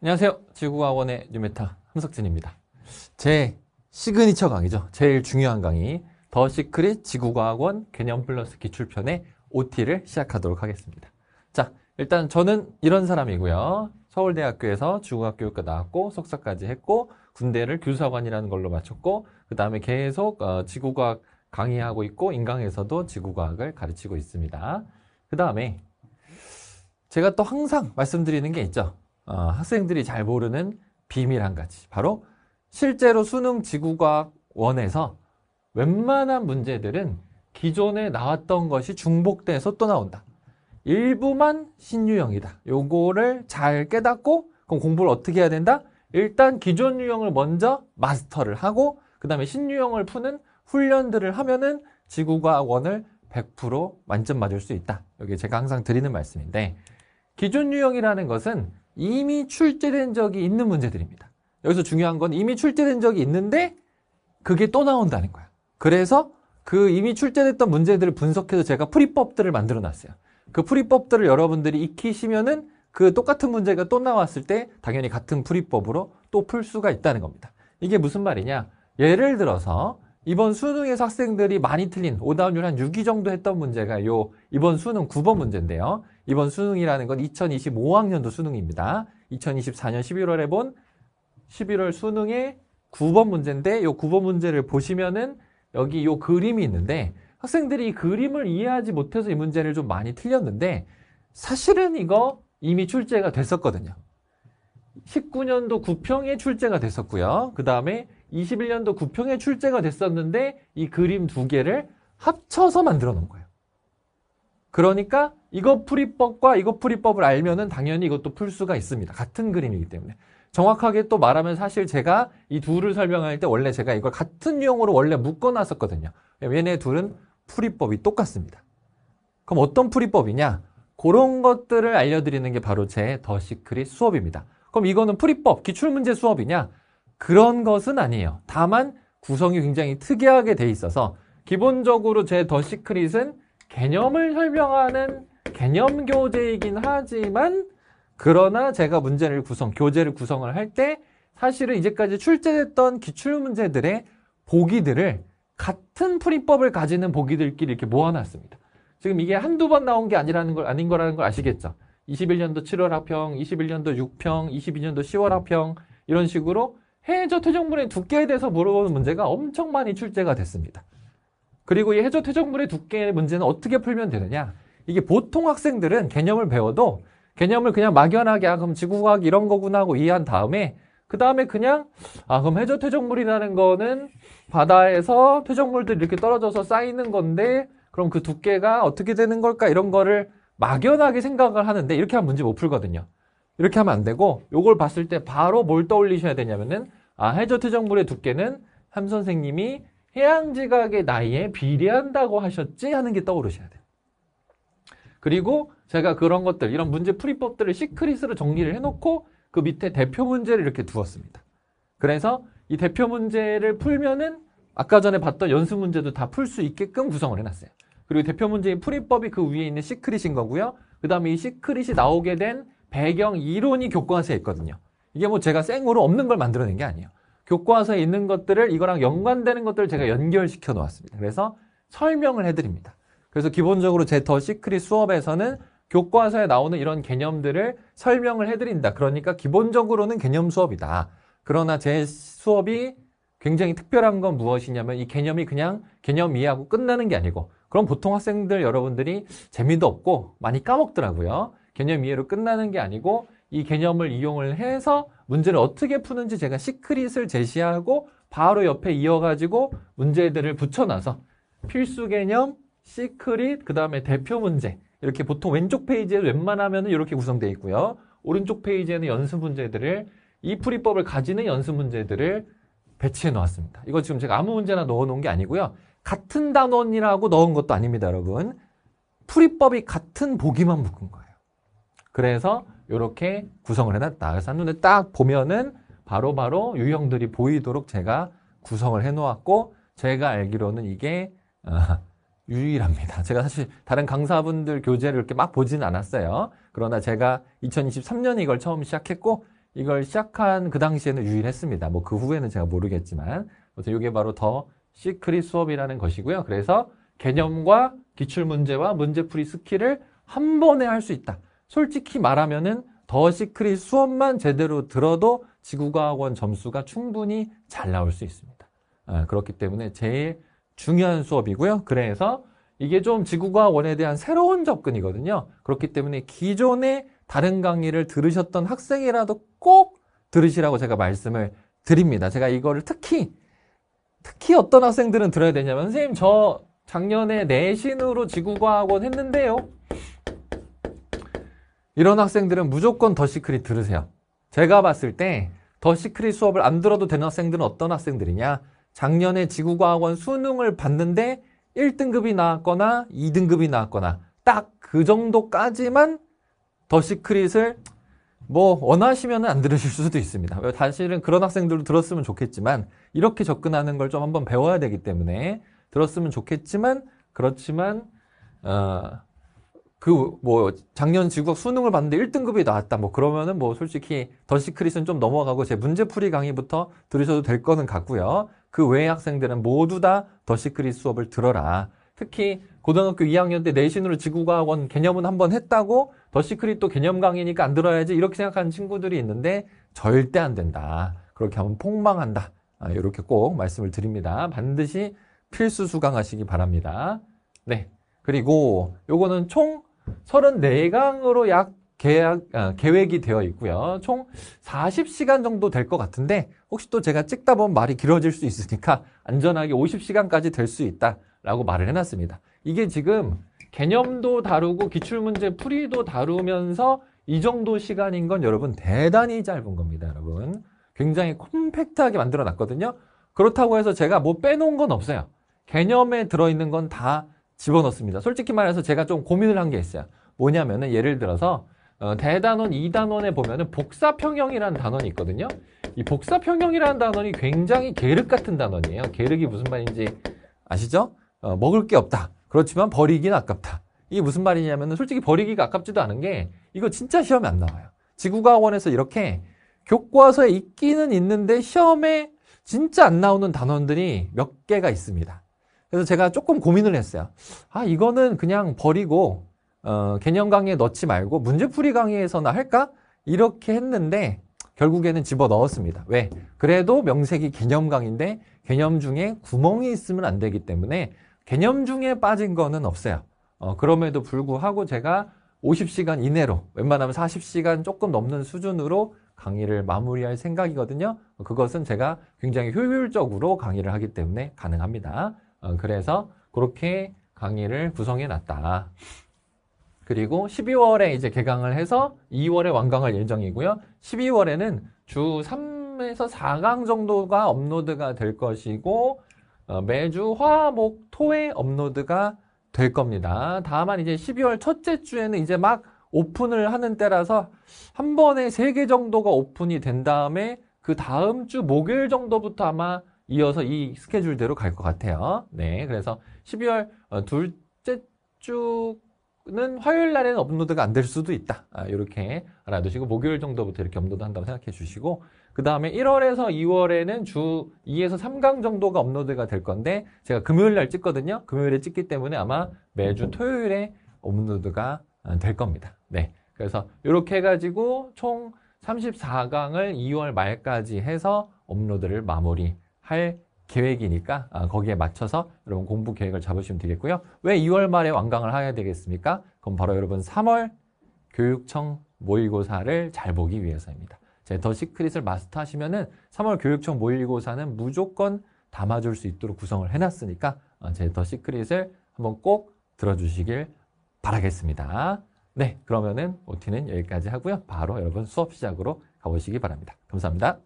안녕하세요. 지구학원의 과 뉴메타 함석진입니다. 제 시그니처 강의죠. 제일 중요한 강의 더 시크릿 지구과학원 개념 플러스 기출편의 OT를 시작하도록 하겠습니다. 자, 일단 저는 이런 사람이고요. 서울대학교에서 지구과학 교육과 나왔고 석사까지 했고 군대를 교수학원이라는 걸로 마쳤고 그 다음에 계속 어, 지구과학 강의하고 있고 인강에서도 지구과학을 가르치고 있습니다. 그 다음에 제가 또 항상 말씀드리는 게 있죠. 어, 학생들이 잘 모르는 비밀 한 가지. 바로 실제로 수능 지구과학 원에서 웬만한 문제들은 기존에 나왔던 것이 중복돼서 또 나온다. 일부만 신유형이다. 요거를 잘 깨닫고 그럼 공부를 어떻게 해야 된다? 일단 기존 유형을 먼저 마스터를 하고 그 다음에 신유형을 푸는 훈련들을 하면은 지구과학원을 100% 만점 맞을 수 있다. 여기 제가 항상 드리는 말씀인데 기존 유형이라는 것은 이미 출제된 적이 있는 문제들입니다. 여기서 중요한 건 이미 출제된 적이 있는데 그게 또 나온다는 거야. 그래서 그 이미 출제됐던 문제들을 분석해서 제가 풀이법들을 만들어 놨어요. 그 풀이법들을 여러분들이 익히시면은 그 똑같은 문제가 또 나왔을 때 당연히 같은 풀이법으로 또 풀 수가 있다는 겁니다. 이게 무슨 말이냐? 예를 들어서 이번 수능에서 학생들이 많이 틀린 오답률 한 6위 정도 했던 문제가 요 이번 수능 9번 문제인데요. 이번 수능이라는 건 2025학년도 수능입니다. 2024년 11월에 본 11월 수능의 9번 문제인데 이 9번 문제를 보시면은 여기 이 그림이 있는데 학생들이 이 그림을 이해하지 못해서 이 문제를 좀 많이 틀렸는데 사실은 이거 이미 출제가 됐었거든요. 19년도 9평에 출제가 됐었고요. 그 다음에 21년도 9평에 출제가 됐었는데 이 그림 두 개를 합쳐서 만들어 놓은 거예요. 그러니까 이거 풀이법과 이거 풀이법을 알면은 당연히 이것도 풀 수가 있습니다. 같은 그림이기 때문에. 정확하게 또 말하면 사실 제가 이 둘을 설명할 때 원래 제가 이걸 같은 유형으로 원래 묶어놨었거든요. 얘네 둘은 풀이법이 똑같습니다. 그럼 어떤 풀이법이냐? 그런 것들을 알려드리는 게 바로 제 더 시크릿 수업입니다. 그럼 이거는 풀이법, 기출문제 수업이냐? 그런 것은 아니에요. 다만 구성이 굉장히 특이하게 돼 있어서 기본적으로 제 더 시크릿은 개념을 설명하는 개념 교재이긴 하지만 그러나 제가 문제를 구성, 교재를 구성을 할 때 사실은 이제까지 출제됐던 기출문제들의 보기들을 같은 풀이법을 가지는 보기들끼리 이렇게 모아놨습니다. 지금 이게 한두 번 나온 게 아니라는 걸, 아닌 거라는 걸 아시겠죠? 21년도 7월 합평, 21년도 6평, 22년도 10월 합평, 이런 식으로 해저 퇴적물의 두께에 대해서 물어보는 문제가 엄청 많이 출제가 됐습니다. 그리고 이 해저 퇴적물의 두께의 문제는 어떻게 풀면 되느냐? 이게 보통 학생들은 개념을 배워도 개념을 그냥 막연하게 아 그럼 지구과학 이런 거구나 하고 이해한 다음에 그 다음에 그냥 아 그럼 해저 퇴적물이라는 거는 바다에서 퇴적물들 이렇게 떨어져서 쌓이는 건데 그럼 그 두께가 어떻게 되는 걸까 이런 거를 막연하게 생각을 하는데 이렇게 하면 문제 못 풀거든요. 이렇게 하면 안 되고 요걸 봤을 때 바로 뭘 떠올리셔야 되냐면은 아 해저 퇴적물의 두께는 함 선생님이 해양지각의 나이에 비례한다고 하셨지 하는 게 떠오르셔야 돼요. 그리고 제가 그런 것들, 이런 문제 풀이법들을 시크릿으로 정리를 해놓고 그 밑에 대표 문제를 이렇게 두었습니다. 그래서 이 대표 문제를 풀면은 아까 전에 봤던 연습 문제도 다 풀 수 있게끔 구성을 해놨어요. 그리고 대표 문제의 풀이법이 그 위에 있는 시크릿인 거고요. 그 다음에 이 시크릿이 나오게 된 배경 이론이 교과서에 있거든요. 이게 뭐 제가 생으로 없는 걸 만들어낸 게 아니에요. 교과서에 있는 것들을 이거랑 연관되는 것들을 제가 연결시켜 놓았습니다. 그래서 설명을 해드립니다. 그래서 기본적으로 제 더 시크릿 수업에서는 교과서에 나오는 이런 개념들을 설명을 해드린다. 그러니까 기본적으로는 개념 수업이다. 그러나 제 수업이 굉장히 특별한 건 무엇이냐면 이 개념이 그냥 개념 이해하고 끝나는 게 아니고 그럼 보통 학생들 여러분들이 재미도 없고 많이 까먹더라고요. 개념 이해로 끝나는 게 아니고 이 개념을 이용을 해서 문제를 어떻게 푸는지 제가 시크릿을 제시하고 바로 옆에 이어가지고 문제들을 붙여놔서 필수 개념, 시크릿, 그 다음에 대표 문제 이렇게 보통 왼쪽 페이지에 웬만하면 이렇게 구성되어 있고요. 오른쪽 페이지에는 연습 문제들을 이 풀이법을 가지는 연습 문제들을 배치해 놓았습니다. 이거 지금 제가 아무 문제나 넣어 놓은 게 아니고요. 같은 단원이라고 넣은 것도 아닙니다, 여러분. 풀이법이 같은 보기만 묶은 거예요. 그래서 이렇게 구성을 해놨다. 그래서 한눈에 딱 보면은 바로바로 바로 유형들이 보이도록 제가 구성을 해놓았고 제가 알기로는 이게 어, 유일합니다. 제가 사실 다른 강사분들 교재를 이렇게 막 보진 않았어요. 그러나 제가 2023년 이걸 처음 시작했고 이걸 시작한 그 당시에는 유일했습니다. 뭐 그 후에는 제가 모르겠지만 그 이게 바로 더 시크릿 수업이라는 것이고요. 그래서 개념과 기출문제와 문제풀이 스킬을 한 번에 할 수 있다. 솔직히 말하면은 더 시크릿 수업만 제대로 들어도 지구과학원 점수가 충분히 잘 나올 수 있습니다. 예, 그렇기 때문에 제일 중요한 수업이고요. 그래서 이게 좀 지구과학원에 대한 새로운 접근이거든요. 그렇기 때문에 기존의 다른 강의를 들으셨던 학생이라도 꼭 들으시라고 제가 말씀을 드립니다. 제가 이거를 특히 특히 어떤 학생들은 들어야 되냐면 선생님 저 작년에 내신으로 지구과학원 했는데요. 이런 학생들은 무조건 더 시크릿 들으세요. 제가 봤을 때 더 시크릿 수업을 안 들어도 되는 학생들은 어떤 학생들이냐? 작년에 지구과학원 수능을 봤는데 1등급이 나왔거나 2등급이 나왔거나 딱 그 정도까지만 더 시크릿을 뭐 원하시면 안 들으실 수도 있습니다. 사실은 그런 학생들도 들었으면 좋겠지만 이렇게 접근하는 걸 좀 한번 배워야 되기 때문에 들었으면 좋겠지만 그렇지만 어, 그뭐 작년 지구학 수능을 봤는데 1등급이 나왔다 뭐 그러면은 뭐 솔직히 더시크릿은 좀 넘어가고 제 문제풀이 강의부터 들으셔도 될 거는 같고요. 그 외의 학생들은 모두 다 더시크릿 수업을 들어라. 특히 고등학교 2학년 때 내신으로 지구과학원 개념은 한번 했다고 더시크릿 또 개념 강의니까 안 들어야지 이렇게 생각하는 친구들이 있는데 절대 안 된다. 그렇게 하면 폭망한다. 아, 이렇게 꼭 말씀을 드립니다. 반드시 필수 수강하시기 바랍니다. 네. 그리고 요거는 총 34강으로 약 계약, 아, 계획이 되어 있고요. 총 40시간 정도 될 것 같은데 혹시 또 제가 찍다 보면 말이 길어질 수 있으니까 안전하게 50시간까지 될 수 있다라고 말을 해놨습니다. 이게 지금 개념도 다루고 기출문제 풀이도 다루면서 이 정도 시간인 건 여러분 대단히 짧은 겁니다. 여러분 굉장히 콤팩트하게 만들어 놨거든요. 그렇다고 해서 제가 뭐 빼놓은 건 없어요. 개념에 들어있는 건다 집어넣습니다. 솔직히 말해서 제가 좀 고민을 한 게 있어요. 뭐냐면은 예를 들어서 어, 대단원, 2단원에 보면은 복사평형이라는 단원이 있거든요. 이 복사평형이라는 단원이 굉장히 계륵 같은 단원이에요. 계륵이 무슨 말인지 아시죠? 어, 먹을 게 없다. 그렇지만 버리긴 아깝다. 이게 무슨 말이냐면은 솔직히 버리기가 아깝지도 않은 게 이거 진짜 시험에 안 나와요. 지구과학원에서 이렇게 교과서에 있기는 있는데 시험에 진짜 안 나오는 단원들이 몇 개가 있습니다. 그래서 제가 조금 고민을 했어요. 아, 이거는 그냥 버리고, 어, 개념 강의에 넣지 말고 문제풀이 강의에서나 할까? 이렇게 했는데, 결국에는 집어 넣었습니다. 왜? 그래도 명색이 개념 강인데, 의 개념 중에 구멍이 있으면 안 되기 때문에, 개념 중에 빠진 거는 없어요. 어, 그럼에도 불구하고 제가 50시간 이내로, 웬만하면 40시간 조금 넘는 수준으로 강의를 마무리할 생각이거든요. 그것은 제가 굉장히 효율적으로 강의를 하기 때문에 가능합니다. 어, 그래서 그렇게 강의를 구성해 놨다. 그리고 12월에 이제 개강을 해서 2월에 완강할 예정이고요. 12월에는 주 3에서 4강 정도가 업로드가 될 것이고 어, 매주 화, 목, 토에 업로드가 될 겁니다. 다만 이제 12월 첫째 주에는 이제 막 오픈을 하는 때라서 한 번에 3개 정도가 오픈이 된 다음에 그 다음 주 목요일 정도부터 아마 이어서 이 스케줄대로 갈 것 같아요. 네, 그래서 12월 어, 둘째 주는 화요일 날에는 업로드가 안 될 수도 있다. 아, 이렇게 알아두시고 목요일 정도부터 이렇게 업로드 한다고 생각해 주시고 그 다음에 1월에서 2월에는 주 2에서 3강 정도가 업로드가 될 건데 제가 금요일 날 찍거든요. 금요일에 찍기 때문에 아마 매주 토요일에 업로드가 아, 될 겁니다. 네, 그래서 이렇게 해가지고 총 34강을 2월 말까지 해서 업로드를 마무리 할 계획이니까 아, 거기에 맞춰서 여러분 공부 계획을 잡으시면 되겠고요. 왜 2월 말에 완강을 해야 되겠습니까? 그럼 바로 여러분 3월 교육청 모의고사를 잘 보기 위해서입니다. 제 더 시크릿을 마스터하시면 은 3월 교육청 모의고사는 무조건 담아줄 수 있도록 구성을 해놨으니까 아, 제더 시크릿을 한번 꼭 들어주시길 바라겠습니다. 네, 그러면은 OT는 여기까지 하고요. 바로 여러분 수업 시작으로 가보시기 바랍니다. 감사합니다.